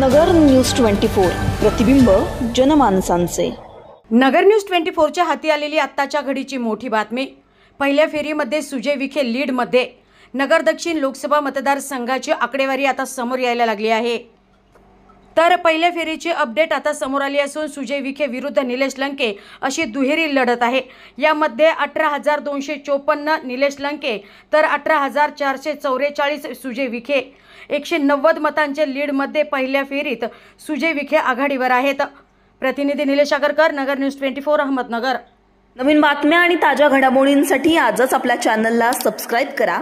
नगर news twenty four प्रतिबिंब जनमानसांचे नगर news twenty फोरच्या हाती आलेली आत्ताच्या घडीची मोठी बातमी पहिल्या फेरीमध्ये सुजय विखे लीडमध्ये नगर दक्षिण लोकसभा मतदारसंघाची आकडेवारी आता समोर यायला लागली आहे तर पहिल्या फेरीची अपडेट आता समोर आली असून सुजय विखे विरुद्ध निलेश लंके अशी दुहेरी लढत आहे यामध्ये अठरा हजार दोनशे चोपन्न निलेश लंके तर अठरा हजार चारशे चौवेचाळीस सुजय विखे एकशे नव्वद मतांच्या लीडमध्ये पहिल्या फेरीत सुजय विखे आघाडीवर आहेत प्रतिनिधी Nilesh Agarkar Nagar news twenty four Ahmednagar नवीन बातम्या आणि ताज्या घडामोडींसाठी आजच आपल्या चॅनलला सबस्क्राईब करा